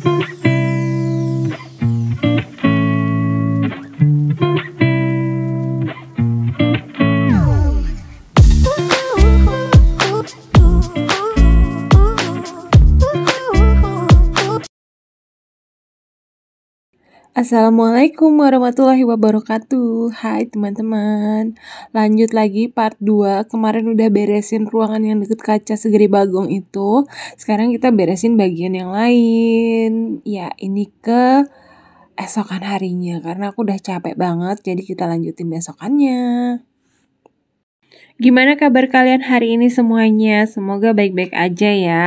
thank you Assalamualaikum warahmatullahi wabarakatuh Hai teman-teman Lanjut lagi part 2 Kemarin udah beresin ruangan yang deket kaca segeri bagong itu Sekarang kita beresin bagian yang lain Ya ini ke esokan harinya Karena aku udah capek banget Jadi kita lanjutin besokannya Gimana kabar kalian hari ini semuanya? Semoga baik-baik aja ya.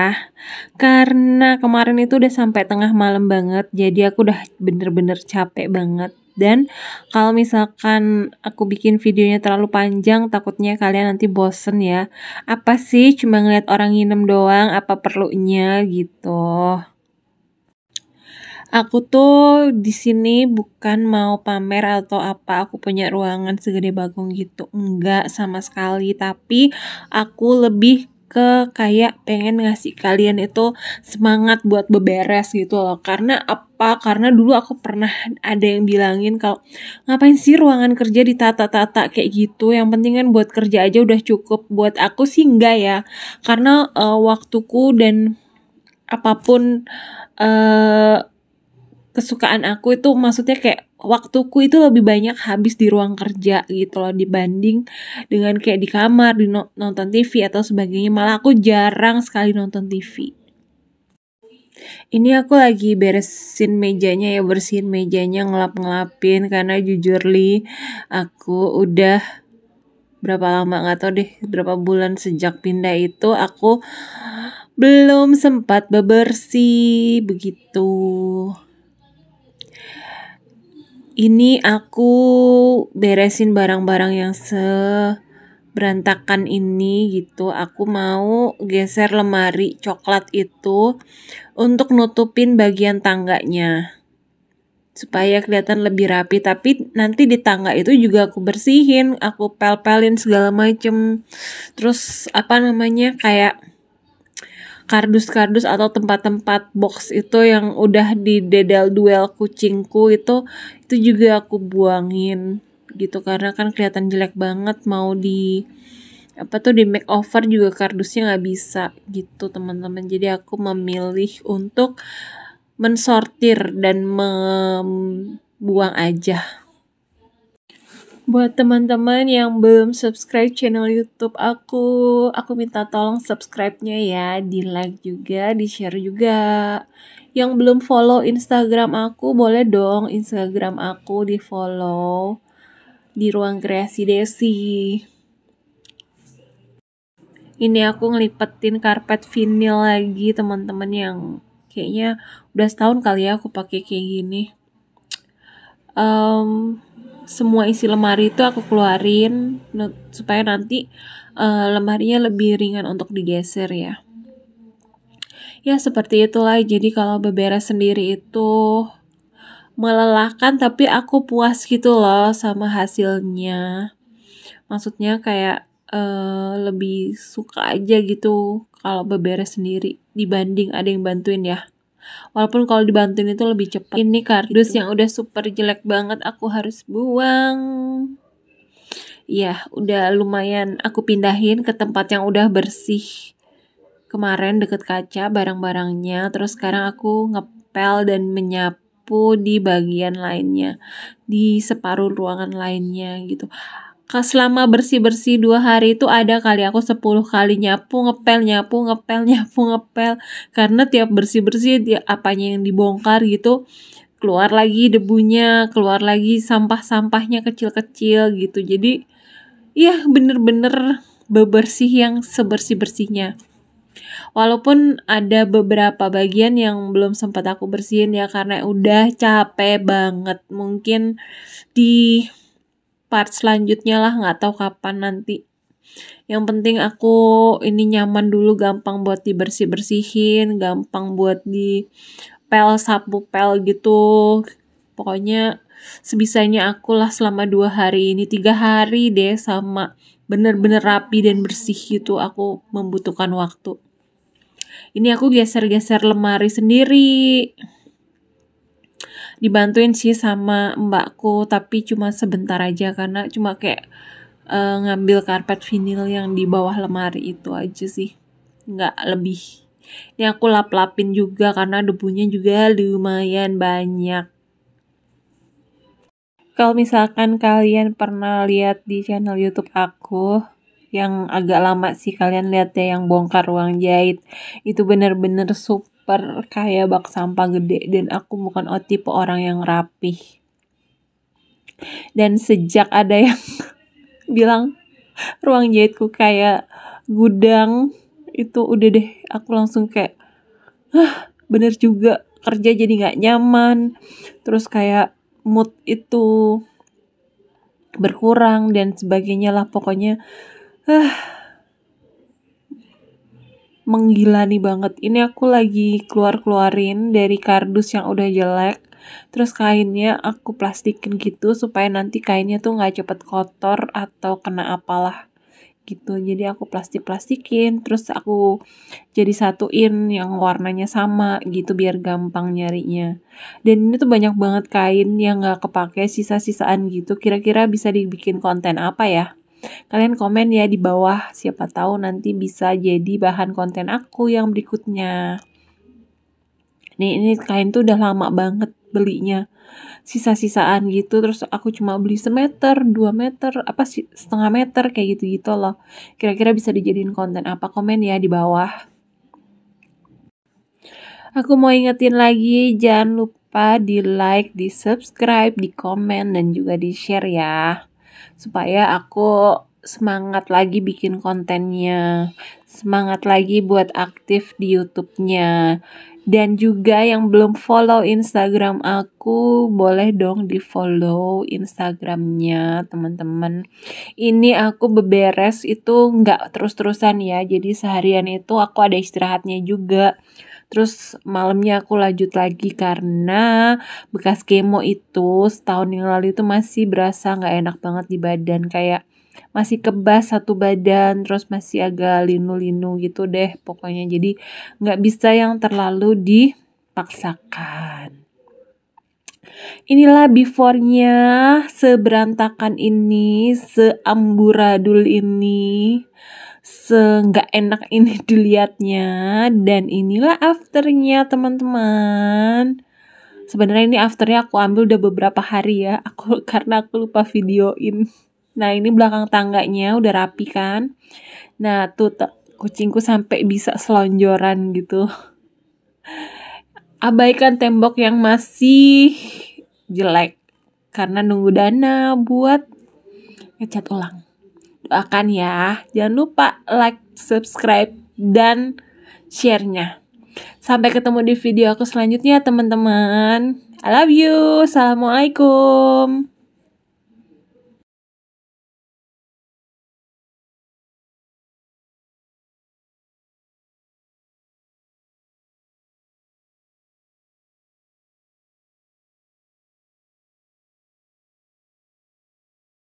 Karena kemarin itu udah sampai tengah malam banget, jadi aku udah bener-bener capek banget. Dan kalau misalkan aku bikin videonya terlalu panjang, takutnya kalian nanti bosen ya. Apa sih cuma ngeliat orang nginem doang, apa perlunya gitu. Aku tuh di sini bukan mau pamer atau apa aku punya ruangan segede bagong gitu. Enggak sama sekali, tapi aku lebih ke kayak pengen ngasih kalian itu semangat buat beberes gitu loh karena apa karena dulu aku pernah ada yang bilangin kalau ngapain sih ruangan kerja ditata-tata kayak gitu yang penting kan buat kerja aja udah cukup buat aku sih enggak ya karena uh, waktuku dan apapun uh, kesukaan aku itu maksudnya kayak waktuku itu lebih banyak habis di ruang kerja gitu loh dibanding dengan kayak di kamar di nonton TV atau sebagainya malah aku jarang sekali nonton TV ini aku lagi beresin mejanya ya bersihin mejanya ngelap-ngelapin karena jujur li aku udah berapa lama nggak tau deh berapa bulan sejak pindah itu aku belum sempat bebersih begitu. Ini aku beresin barang-barang yang seberantakan ini gitu aku mau geser lemari coklat itu untuk nutupin bagian tangganya supaya kelihatan lebih rapi tapi nanti di tangga itu juga aku bersihin aku pel-pelin segala macem terus apa namanya kayak kardus-kardus atau tempat-tempat box itu yang udah di duel kucingku itu itu juga aku buangin gitu karena kan kelihatan jelek banget mau di apa tuh di makeover juga kardusnya nggak bisa gitu teman-teman jadi aku memilih untuk mensortir dan membuang aja Buat teman-teman yang belum subscribe channel YouTube aku, aku minta tolong subscribe-nya ya, di like juga, di share juga. Yang belum follow Instagram aku, boleh dong Instagram aku di follow di ruang kreasi Desi. Ini aku ngelipetin karpet vinil lagi teman-teman yang kayaknya udah setahun kali ya aku pakai kayak gini. Um, semua isi lemari itu aku keluarin supaya nanti uh, lemarinya lebih ringan untuk digeser ya. Ya seperti itulah jadi kalau beberes sendiri itu melelahkan tapi aku puas gitu loh sama hasilnya. Maksudnya kayak uh, lebih suka aja gitu kalau beberes sendiri dibanding ada yang bantuin ya. Walaupun kalau dibantuin itu lebih cepat. Ini kardus yang udah super jelek banget aku harus buang. Iya, udah lumayan aku pindahin ke tempat yang udah bersih. Kemarin deket kaca barang-barangnya, terus sekarang aku ngepel dan menyapu di bagian lainnya, di separuh ruangan lainnya gitu selama bersih-bersih dua hari itu ada kali aku 10 kali nyapu, ngepel, nyapu, ngepel, nyapu, ngepel. Karena tiap bersih-bersih apanya yang dibongkar gitu, keluar lagi debunya, keluar lagi sampah-sampahnya kecil-kecil gitu. Jadi ya bener-bener bebersih yang sebersih-bersihnya. Walaupun ada beberapa bagian yang belum sempat aku bersihin ya karena udah capek banget. Mungkin di part selanjutnya lah nggak tahu kapan nanti yang penting aku ini nyaman dulu gampang buat dibersih-bersihin gampang buat di pel sapu pel gitu pokoknya sebisanya aku lah selama dua hari ini tiga hari deh sama bener-bener rapi dan bersih gitu aku membutuhkan waktu ini aku geser-geser lemari sendiri dibantuin sih sama mbakku tapi cuma sebentar aja karena cuma kayak uh, ngambil karpet vinil yang di bawah lemari itu aja sih nggak lebih ini aku lap-lapin juga karena debunya juga lumayan banyak kalau misalkan kalian pernah lihat di channel YouTube aku yang agak lama sih kalian lihat ya yang bongkar ruang jahit itu bener-bener super super kayak bak sampah gede dan aku bukan otip tipe orang yang rapih. Dan sejak ada yang bilang ruang jahitku kayak gudang itu udah deh aku langsung kayak ah bener juga kerja jadi nggak nyaman terus kayak mood itu berkurang dan sebagainya lah pokoknya ah menggilani banget. Ini aku lagi keluar-keluarin dari kardus yang udah jelek. Terus kainnya aku plastikin gitu supaya nanti kainnya tuh gak cepet kotor atau kena apalah gitu. Jadi aku plastik-plastikin, terus aku jadi satuin yang warnanya sama gitu biar gampang nyarinya. Dan ini tuh banyak banget kain yang nggak kepake sisa-sisaan gitu. Kira-kira bisa dibikin konten apa ya? Kalian komen ya di bawah, siapa tahu nanti bisa jadi bahan konten aku yang berikutnya. Nih, ini kain tuh udah lama banget belinya. Sisa-sisaan gitu, terus aku cuma beli semeter, dua meter, apa sih, setengah meter, kayak gitu-gitu loh. Kira-kira bisa dijadiin konten apa? Komen ya di bawah. Aku mau ingetin lagi, jangan lupa di like, di subscribe, di komen, dan juga di share ya supaya aku semangat lagi bikin kontennya, semangat lagi buat aktif di YouTube-nya. Dan juga yang belum follow Instagram aku, boleh dong di follow Instagramnya teman-teman. Ini aku beberes itu nggak terus-terusan ya, jadi seharian itu aku ada istirahatnya juga. Terus malamnya aku lanjut lagi karena bekas kemo itu setahun yang lalu itu masih berasa nggak enak banget di badan kayak masih kebas satu badan terus masih agak linu-linu gitu deh pokoknya jadi nggak bisa yang terlalu dipaksakan Inilah before-nya, seberantakan ini, seamburadul ini seenggak enak ini dilihatnya dan inilah afternya teman-teman sebenarnya ini afternya aku ambil udah beberapa hari ya aku karena aku lupa videoin nah ini belakang tangganya udah rapi kan nah tuh kucingku sampai bisa selonjoran gitu abaikan tembok yang masih jelek karena nunggu dana buat ngecat ulang Doakan ya. Jangan lupa like, subscribe, dan share-nya. Sampai ketemu di video aku selanjutnya teman-teman. I love you. Assalamualaikum.